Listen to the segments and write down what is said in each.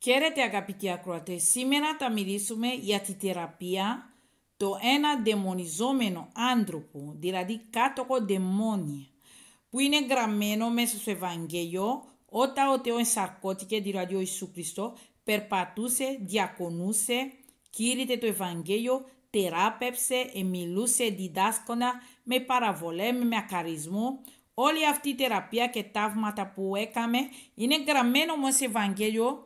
Καίρετε αγαπητοί ακροατές, σήμερα θα μιλήσουμε για τη θεραπεία το ένα δαιμονιζόμενο άνθρωπο, δηλαδή κάτοχο δαιμόνι, που είναι γραμμένο μέσα στο Ευαγγέλιο όταν ο Θεός εισαρκώθηκε, δηλαδή ο Ιησού Χριστό, περπατούσε, διακονούσε, κήρυτε το Ευαγγέλιο, τεράπεψε, εμιλούσε, διδάσκοντα με παραβολέ, με ακαρισμό, Όλη αυτή η θεραπεία και ταύματα που έκαμε είναι γραμμένο μέσα στο Ευαγγέλιο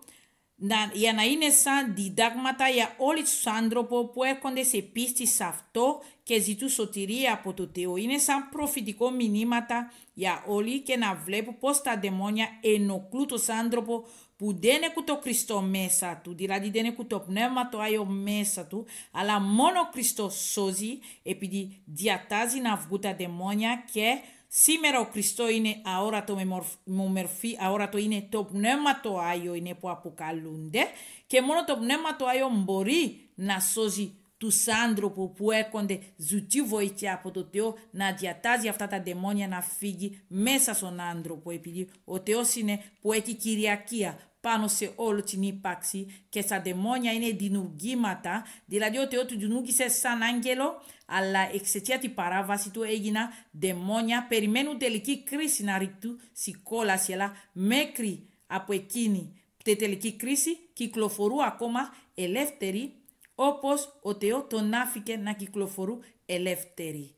να, για να είναι σαν διδάγματα για όλους τους άνθρωπους που έρχονται σε πίστη σε αυτό και ζητούν σωτηρία από το Θεό. Είναι σαν προφητικό μηνύματα για όλοι και να βλέπουν πως τα δαιμόνια ενοχλούν τους άνθρωπους που δεν έχουν το Χριστό μέσα του, δηλαδή δεν έχουν το Πνεύμα το Άγιο μέσα του, αλλά μόνο ο Χριστός σώζει επειδή διατάζει να βγουν τα δαιμόνια και Σήμερα ο Χριστός είναι αόρατο με μορφή, αόρατο είναι το πνεύμα το Άγιο είναι που αποκαλούνται και μόνο το πνεύμα το Άγιο μπορεί να σώζει τους άνθρωπους που έρχονται ζουτή βοήθεια από το Θεό να διατάζει αυτά τα δαιμόνια να φύγει μέσα στον άνθρωπο επειδή ο Θεός είναι που έχει κυριακία πάνω σε όλη την ύπαρξη και σαν δαιμόνια είναι δινουγήματα, δηλαδή ο οτι του σαν άγγελο, αλλά εξαιτία την παράβαση του έγινα δαιμόνια, περιμένουν τελική κρίση να ρίχνουν σε κόλαση, αλλά μέχρι από εκείνη τη τελική κρίση κυκλοφορούν ακόμα ελεύθεροι, όπως ο Θεός τον άφηκε να κυκλοφορούν ελεύθεροι.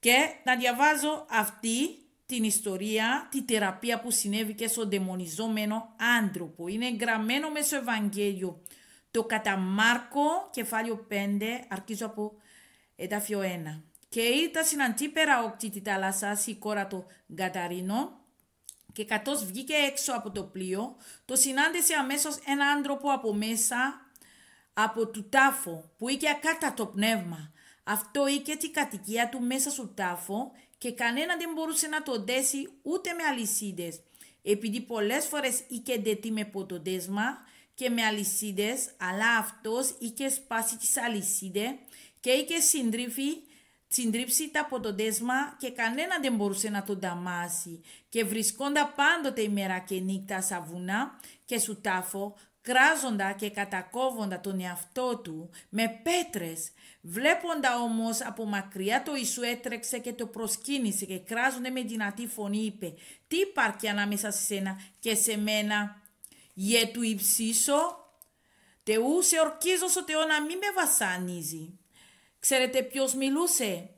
Και να διαβάζω αυτή την ιστορία, τη θεραπεία που συνέβη και στον δαιμονιζόμενο άνθρωπο. Είναι γραμμένο μέσω Ευαγγέλιο. Το κατά Μάρκο, κεφάλαιο 5, αρχίζω από εδάφιο 1. Και ήρθα στην αντίπερα όκτη τη θάλασσα, η κόρα του γκαταρινο και καθώς βγήκε έξω από το πλοίο, το συνάντησε αμέσως ένα άνθρωπο από μέσα από του τάφο, που είχε ακάτατο πνεύμα. Αυτό είχε την κατοικία του μέσα στο τάφο και κανένα δεν μπορούσε να το δέσει ούτε με αλυσίδες. Επειδή πολλές φορές είχε δεθεί με ποτοδέσμα και με αλυσίδες, αλλά αυτός είχε σπάσει τις αλυσίδες και είχε συντρίφει συντρίψει τα ποτοδέσμα και κανένα δεν μπορούσε να το ταμάσει και βρισκόντα πάντοτε ημέρα και νύχτα σαβούνα και σου τάφο κράζοντα και κατακόβοντα τον εαυτό του με πέτρες. Βλέποντα όμως από μακριά το Ιησού έτρεξε και το προσκύνησε και κράζοντα με δυνατή φωνή είπε «Τι υπάρχει ανάμεσα σε σένα και σε μένα, γε του υψίσω, τεούσε σε ορκίζω σωτεό να μην με βασανίζει». Ξέρετε ποιος μιλούσε,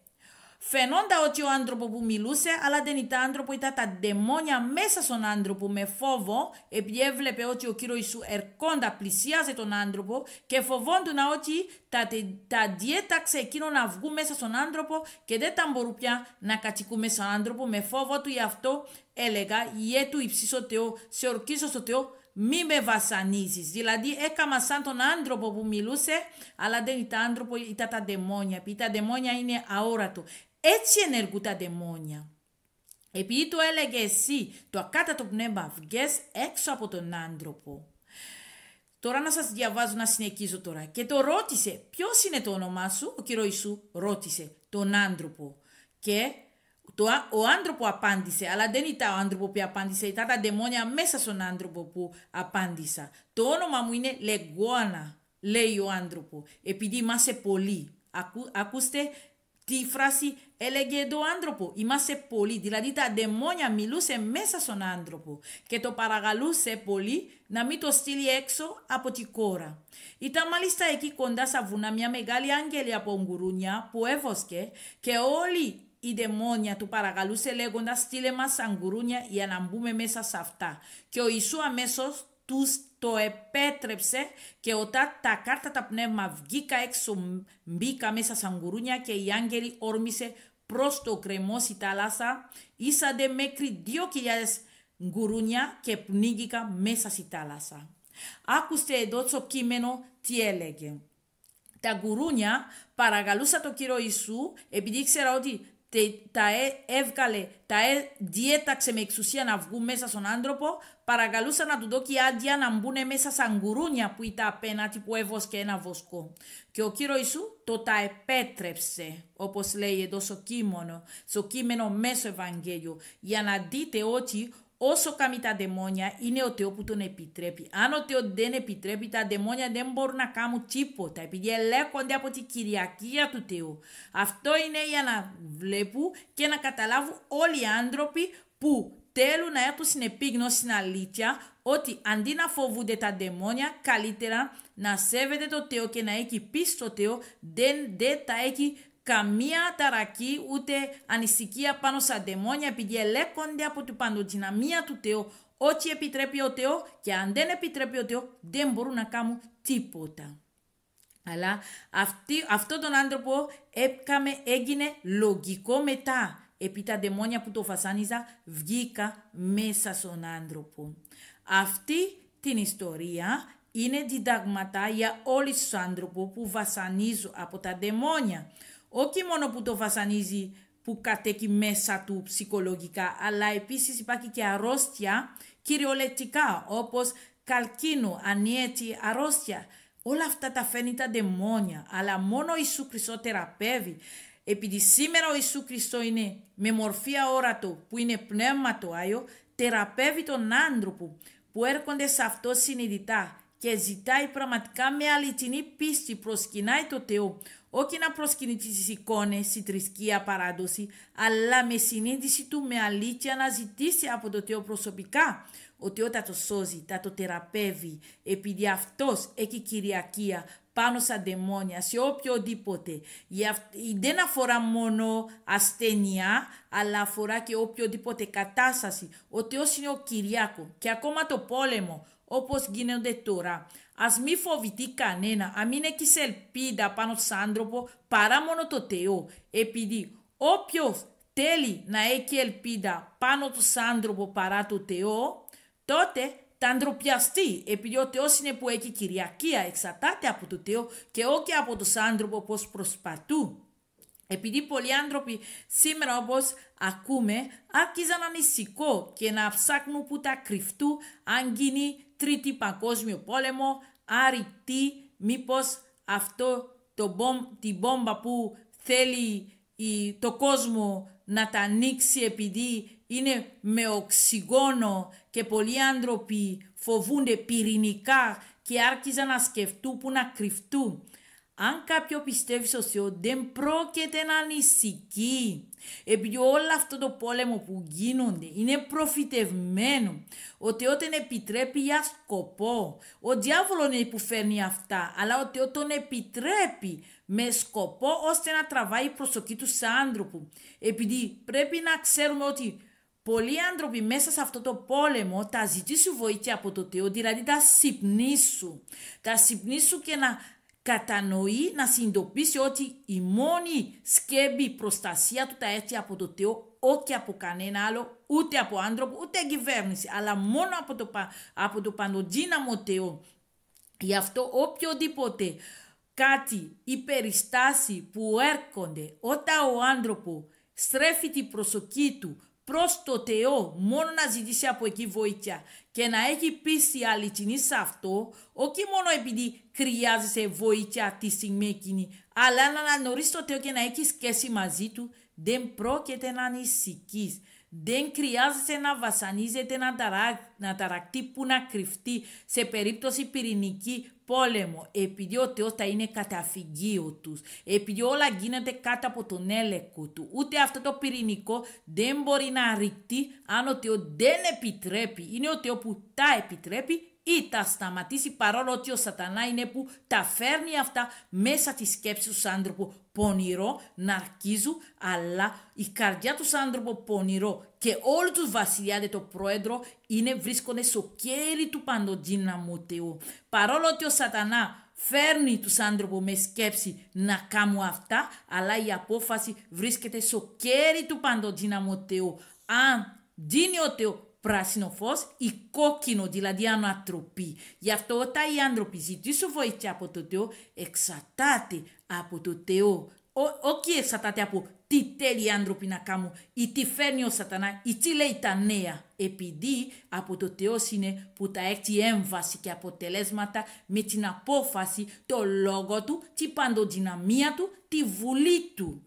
Φαινόντα ότι ο άνθρωπο που μιλούσε, αλλά δεν ήταν άνθρωπο, ήταν τα δαιμόνια μέσα στον άνθρωπο με φόβο, επειδή έβλεπε ότι ο κύριος Ισού ερκόντα πλησίαζε τον άνθρωπο και φοβόντουνα ότι τα, τα διέταξε εκείνο να βγουν μέσα στον άνθρωπο και δεν τα μπορούν πια να κατοικούν μέσα στον άνθρωπο με φόβο του. Γι' αυτό έλεγα: Ιε του υψίσω Θεός, σε ορκίσω στο Θεός, μη με βασανίζεις. Δηλαδή, έκανα σαν τον άνθρωπο που μιλούσε, αλλά δεν ήταν άνθρωπο, ήταν τα δαιμόνια. τα δαιμόνια είναι αόρατο. Έτσι ενεργούν τα δαιμόνια. Επειδή το έλεγε εσύ, το ακάτατο πνεύμα βγες έξω από τον άνθρωπο. Τώρα να σας διαβάζω να συνεχίζω τώρα. Και το ρώτησε, ποιος είναι το όνομά σου, ο κύριο Ιησού ρώτησε τον άνθρωπο. Και το, ο άνθρωπο απάντησε, αλλά δεν ήταν ο άνθρωπο που απάντησε, ήταν τα δαιμόνια μέσα στον άνθρωπο που απάντησα. Το όνομα μου είναι Λεγόνα, λέει ο άνθρωπο, επειδή είμαστε πολλοί. ακούστε Τη φράση έλεγε το άνθρωπο. Είμαστε πολλοί. Δηλαδή τα δαιμόνια μιλούσε μέσα στον άνθρωπο και το παρακαλούσε πολύ να μην το στείλει έξω από την κόρα. Ήταν μάλιστα εκεί κοντά στα βουνά μια μεγάλη άγγελη από γκουρούνια που έβοσκε και όλοι οι δαιμόνια του παρακαλούσε λέγοντας στείλε μας σαν γκουρούνια για να μπούμε μέσα σε αυτά. Και ο Ιησού αμέσως τους το επέτρεψε και όταν τα κάρτα τα πνεύμα βγήκα έξω, μπήκα μέσα σαν γουρούνια και οι άγγελοι όρμησε προς το κρεμό η θάλασσα, ήσαντε μέχρι δύο χιλιάδες γουρούνια και πνίγηκα μέσα στη θάλασσα. Άκουστε εδώ το κείμενο τι έλεγε. Τα γκουρούνια παρακαλούσα το κύριο Ιησού επειδή ήξερα ότι τα έβγαλε, τα διέταξε με εξουσία να βγουν μέσα στον άνθρωπο, παρακαλούσα να του δώσει άδεια να μπουν μέσα σαν γκουρούνια που ήταν απέναντι που έβοσκε ένα βοσκό. Και ο κύριο Ιησού το τα επέτρεψε, όπως λέει εδώ στο κείμενο, στο κείμενο μέσω Ευαγγέλιο, για να δείτε ότι Όσο κάνει τα δαιμόνια, είναι ο Θεός που τον επιτρέπει. Αν ο Θεός δεν επιτρέπει, τα δαιμόνια δεν μπορούν να κάνουν τίποτα, επειδή ελέγχονται από την κυριαρχία του Θεού. Αυτό είναι για να βλέπουν και να καταλάβουν όλοι οι άνθρωποι που θέλουν να έχουν στην επίγνωση στην αλήθεια ότι αντί να φοβούνται τα δαιμόνια, καλύτερα να σέβεται το Θεό και να έχει πει το Θεό, δεν, δεν θα έχει καμία ταρακή ούτε ανησυχία πάνω σαν δαιμόνια επειδή ελέγχονται από την παντοδυναμία του Θεού. Ό,τι επιτρέπει ο Θεό και αν δεν επιτρέπει ο Θεό δεν μπορούν να κάνουν τίποτα. Αλλά αυτή, αυτό τον άνθρωπο έπκαμε έγινε λογικό μετά. Επί τα δαιμόνια που το φασάνιζα βγήκα μέσα στον άνθρωπο. Αυτή την ιστορία είναι διδαγματά για όλους τους άνθρωπους που βασανίζουν από τα δαιμόνια όχι μόνο που το βασανίζει, που κατέκει μέσα του ψυχολογικά, αλλά επίσης υπάρχει και αρρώστια κυριολεκτικά, όπως καλκίνο, ανιέτη, αρρώστια. Όλα αυτά τα φαίνει τα δαιμόνια, αλλά μόνο ο Ιησού Χριστό θεραπεύει. Επειδή σήμερα ο Ιησού Χριστό είναι με μορφή αόρατο, που είναι πνεύμα το Άγιο, θεραπεύει τον άνθρωπο που έρχονται σε αυτό συνειδητά και ζητάει πραγματικά με αληθινή πίστη προσκυνάει το Θεό, όχι να προσκυνεί τις εικόνες, τη θρησκεία παράδοση, αλλά με συνείδηση του με αλήθεια να ζητήσει από το Θεό προσωπικά, ο Θεό θα το σώζει, θα το θεραπεύει, επειδή αυτός έχει κυριακία πάνω στα δαιμόνια, σε οποιοδήποτε. Δεν αφορά μόνο ασθένεια, αλλά αφορά και οποιοδήποτε κατάσταση. Ο Θεός είναι ο Κυριάκο και ακόμα το πόλεμο όπως γίνονται τώρα. Ας μη φοβηθεί κανένα, α μην έχει ελπίδα πάνω του άνθρωπο παρά μόνο το Θεό, επειδή όποιος θέλει να έχει ελπίδα πάνω του άνθρωπο παρά το Θεό, τότε θα ντροπιαστεί, επειδή ο Θεός είναι που έχει κυριαρχία, εξαρτάται από το Θεό και όχι από του άνθρωπο πως προσπαθούν. Επειδή πολλοί άνθρωποι σήμερα όπως ακούμε να ανησυχώ και να ψάχνουν που τα κρυφτού αν γίνει τρίτη παγκόσμιο πόλεμο, τι μήπως αυτό το την μπόμπα που θέλει η, το κόσμο να τα ανοίξει επειδή είναι με οξυγόνο και πολλοί άνθρωποι φοβούνται πυρηνικά και άρχιζαν να σκεφτούν που να κρυφτούν. Αν κάποιο πιστεύεις στο Θεό δεν πρόκειται να ανησυχεί επειδή όλο αυτό το πόλεμο που γίνονται είναι προφητευμένο ότι όταν επιτρέπει για σκοπό ο διάβολος είναι που φέρνει αυτά αλλά ότι όταν επιτρέπει με σκοπό ώστε να τραβάει η προσοχή του σε άνθρωπου επειδή πρέπει να ξέρουμε ότι πολλοί άνθρωποι μέσα σε αυτό το πόλεμο θα ζητήσουν βοήθεια από το Θεό, δηλαδή θα συμπνήσουν. Θα και να κατανοεί, να συνειδητοποιήσει ότι η μόνη σκέπη προστασία του τα έρθει από το Θεό, όχι από κανένα άλλο, ούτε από άνθρωπο, ούτε κυβέρνηση, αλλά μόνο από το, από το παντοδύναμο Θεό. Γι' αυτό οποιοδήποτε κάτι ή περιστάσει που έρχονται όταν ο άνθρωπο στρέφει την προσοχή του προς το Θεό μόνο να ζητήσει από εκεί βοήθεια και να έχει πίστη αληθινή σε αυτό, όχι μόνο επειδή χρειάζεσαι βοήθεια τη στιγμή εκείνη, αλλά να αναγνωρίσεις το Θεό και να έχεις σχέση μαζί του, δεν πρόκειται να ανησυχείς. Δεν χρειάζεται να βασανίζεται, να, ταρακ, που να κρυφτεί σε περίπτωση πυρηνική πόλεμο, επειδή ο Θεός θα είναι καταφυγείο τους, επειδή όλα γίνεται κάτω από τον έλεγχο του. Ούτε αυτό το πυρηνικό δεν μπορεί να ρηκτεί αν ο Θεός δεν επιτρέπει. Είναι ο Θεός που τα επιτρέπει ή τα σταματήσει παρόλο ότι ο σατανά είναι που τα φέρνει αυτά μέσα της σκέψης τους άνθρωπου πονηρό, ναρκίζου, αλλά η καρδιά τους άνθρωπου πονηρό και όλοι τους βασιλιάδες το πρόεδρο είναι, βρίσκονται στο κέρι του παντοδύναμου Θεού. Παρόλο ότι ο σατανά φέρνει τους άνθρωπου με σκέψη να κάνουν αυτά, αλλά η απόφαση βρίσκεται στο κέρι του παντοδύναμου Θεού. Αν δίνει ο Θεός πράσινο φως ή κόκκινο, δηλαδή ανατροπή. Γι' αυτό όταν οι άνθρωποι ζητήσουν βοήθεια από το Θεό, εξαρτάται από το Θεό. Όχι εξαρτάται από τι θέλει οι άνθρωποι να κάνουν ή τι φέρνει ο σατανά ή τι λέει τα νέα. Επειδή από το Θεός είναι που τα έχει έμβαση και αποτελέσματα με την απόφαση, το λόγο του, την παντοδυναμία του, τη βουλή του.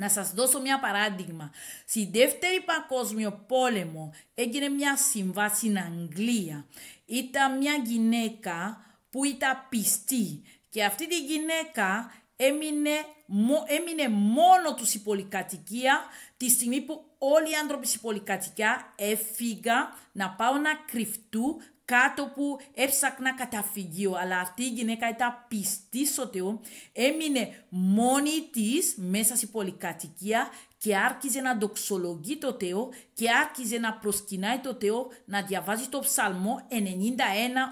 Να σας δώσω μια παράδειγμα. Στη δεύτερη παγκόσμιο πόλεμο έγινε μια συμβάση στην Αγγλία. Ήταν μια γυναίκα που ήταν πιστή και αυτή τη γυναίκα έμεινε, μόνο τους η πολυκατοικία τη στιγμή που όλοι οι άνθρωποι στην πολυκατοικία έφυγαν να πάω να κρυφτού κάτω που έψαχνα καταφυγείο. Αλλά αυτή η γυναίκα ήταν πιστής στο Θεό, έμεινε μόνη της μέσα στην πολυκατοικία και άρχιζε να δοξολογεί το Θεό και άρχιζε να προσκυνάει το Θεό να διαβάζει το ψαλμό 91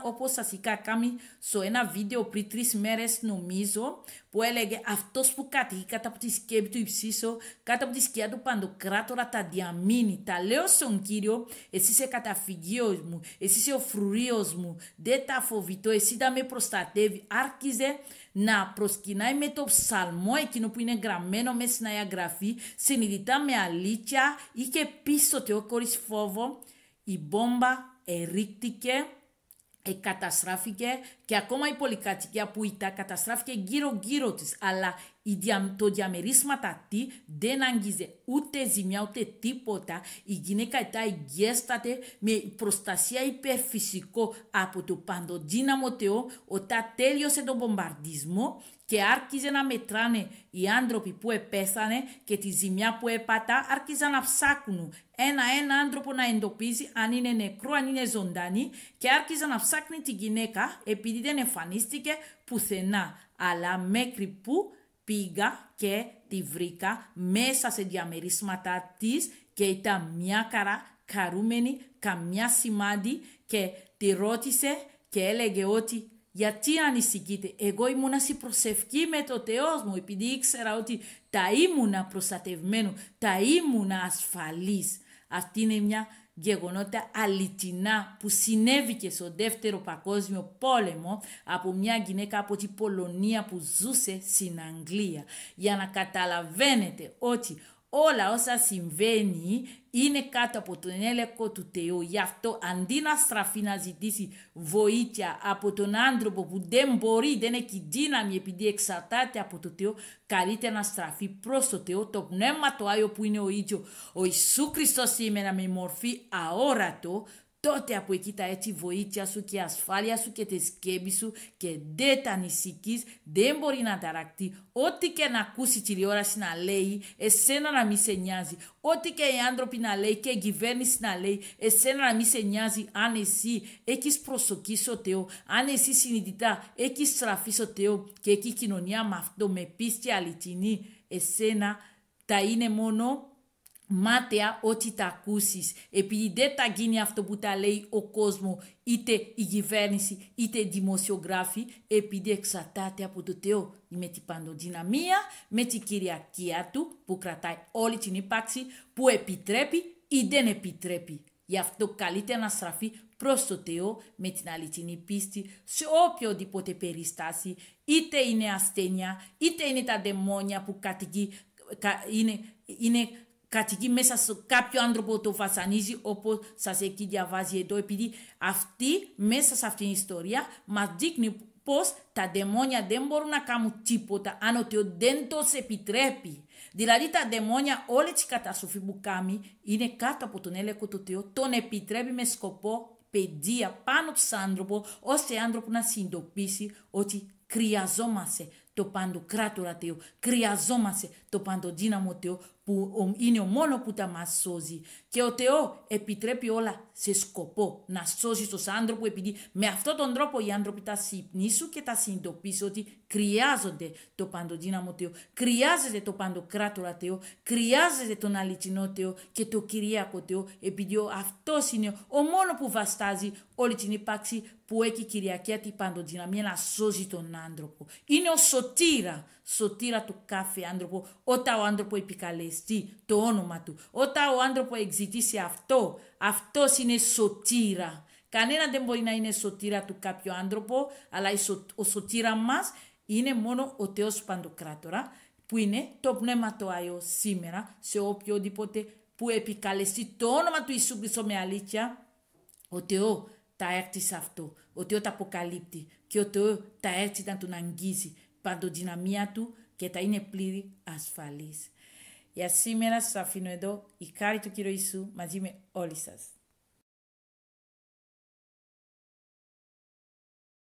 όπως σας είχα κάνει στο ένα βίντεο πριν τρεις μέρες νομίζω που έλεγε αυτός που κατοικεί κάτω από τη σκέπη του υψίσω, κάτω από τη σκιά του παντοκράτορα τα διαμείνει. Τα λέω στον Κύριο, εσύ είσαι καταφυγείο μου, εσύ είσαι ο φρουρίος μου, δεν τα φοβητώ, εσύ τα με προστατεύει. Άρχιζε να προσκυνάει με το ψαλμό εκείνο που είναι γραμμένο μέσα στην Αγία συνειδητά με αλήθεια, είχε πίσω ότι ο κόρης φόβο, η μπόμπα ερήκτηκε ε, καταστράφηκε και ακόμα η πολυκατοικία που ήταν καταστράφηκε γύρω γύρω της αλλά το διαμερίσματα τι δεν αγγίζει ούτε ζημιά ούτε τίποτα. Η γυναίκα εγγέσταται με προστασία υπερφυσικό από το παντοδύναμο Θεό όταν τέλειωσε τον βομβαρδισμό και άρχιζε να μετράνε οι άνθρωποι που επέθανε και τη ζημιά που έπατα, άρχιζαν να ψάχνουν ένα-ένα άνθρωπο να εντοπίζει αν είναι νεκρό, αν είναι ζωντανή και άρχιζαν να ψάχνει τη γυναίκα επειδή δεν εμφανίστηκε πουθενά. Αλλά μέχρι που πήγα και τη βρήκα μέσα σε διαμερίσματα της και ήταν μια καρά καρούμενη, καμιά σημάδι και τη ρώτησε και έλεγε ότι γιατί ανησυχείτε, εγώ ήμουνα σε προσευχή με το Θεός μου, επειδή ήξερα ότι τα ήμουνα προστατευμένο, τα ήμουνα ασφαλής. Αυτή είναι μια γεγονότα αληθινά που συνέβηκε στο δεύτερο παγκόσμιο πόλεμο από μια γυναίκα από την Πολωνία που ζούσε στην Αγγλία. Για να καταλαβαίνετε ότι όλα όσα συμβαίνει είναι κάτω από τον έλεγχο του Θεού. Γι' αυτό αντί να στραφεί να ζητήσει βοήθεια από τον άνθρωπο που δεν μπορεί, δεν έχει δύναμη επειδή εξαρτάται από το Θεό, καλύτερα να στραφεί προς το Θεό, το Πνεύμα το Άγιο που είναι ο ίδιος. Ο Ιησού Χριστός σήμερα με μορφή αόρατο τότε από εκεί τα έτσι βοήθεια σου και η ασφάλεια σου και τη σκέπη σου και δεν τα ανησυχείς, δεν μπορεί να ταρακτεί. Ό,τι και να ακούσει τη τηλεόραση να λέει, εσένα να μη σε νοιάζει. Ό,τι και οι άνθρωποι να λέει και η κυβέρνηση να λέει, εσένα να μη σε νοιάζει αν εσύ έχεις προσοχή στο Θεό, αν εσύ συνειδητά έχεις στραφείς στο Θεό και έχει κοινωνία με αυτό, με πίστη αληθινή, εσένα τα είναι μόνο μάταια ότι τα ακούσεις. Επειδή δεν τα γίνει αυτό που τα λέει ο κόσμος, είτε η κυβέρνηση, είτε οι δημοσιογράφοι, επειδή εξαρτάται από το Θεό με την παντοδυναμία, με την κυριαρχία του που κρατάει όλη την ύπαρξη, που επιτρέπει ή δεν επιτρέπει. Γι' αυτό καλύτερα να στραφεί προς το Θεό με την αληθινή πίστη σε οποιοδήποτε περιστάσει, είτε είναι ασθένεια, είτε είναι τα δαιμόνια που κατοικεί, είναι, είναι κατοικεί μέσα σε κάποιο άνθρωπο το φασανίζει όπως σας έχει διαβάσει εδώ επειδή αυτή μέσα σε αυτήν την ιστορία μας δείχνει πως τα δαιμόνια δεν μπορούν να κάνουν τίποτα αν ο Θεός δεν το επιτρέπει. Δηλαδή τα δαιμόνια όλη τη καταστροφή που κάνει είναι κάτω από τον έλεγχο του Θεού, τον επιτρέπει με σκοπό παιδεία πάνω του άνθρωπο ώστε άνθρωπο να συνειδητοποιήσει ότι χρειαζόμαστε το παντοκράτορα Θεού, χρειαζόμαστε στο παντοδύναμο Θεό που είναι ο μόνος που τα μας σώζει. Και ο Θεό επιτρέπει όλα σε σκοπό να σώσει τον που επειδή με αυτόν τον τρόπο οι άνθρωποι τα συμπνήσουν και τα συνειδητοποιήσουν ότι χρειάζονται το παντοδύναμο Θεό, χρειάζεται το παντοκράτορα Θεό, χρειάζεται τον αληθινό Θεό και το Κυρίακο Θεό επειδή αυτός είναι ο μόνος που βαστάζει όλη την υπάρξη που έχει Κυριακή την παντοδυναμία να σώζει τον άνθρωπο. Είναι ο σωτήρας σωτήρα του κάθε άνθρωπο, όταν ο άνθρωπο επικαλεστεί το όνομα του, όταν ο άνθρωπο εξητήσει αυτό, αυτός είναι σωτήρα. Κανένα δεν μπορεί να είναι σωτήρα του κάποιου άνθρωπο, αλλά ο σωτήρα μας είναι μόνο ο Θεός Παντοκράτορα, που είναι το Πνεύμα του Άιο σήμερα, σε οποιοδήποτε που επικαλεστεί το όνομα του Ιησού με αλήθεια, ο Θεό τα έρθει σε αυτό, ο Θεό τα αποκαλύπτει και ο Θεό τα έρθει να τον αγγίζει παντοδυναμία του και θα είναι πλήρη ασφαλής. Για σήμερα σας αφήνω εδώ η χάρη του Κύριου Ιησού μαζί με όλοι σας.